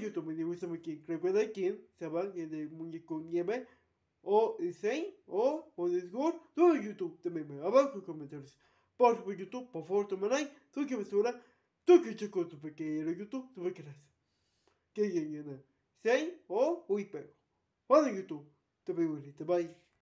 de YouTube me gusta muy bien. Recuerda que se van en el muñeco nieve o o Discord, todo YouTube. También abajo comentarios. Por YouTube, por favor, toma like, me Tú que tu pequeño YouTube, tú Que llegue o pero. YouTube, te bye.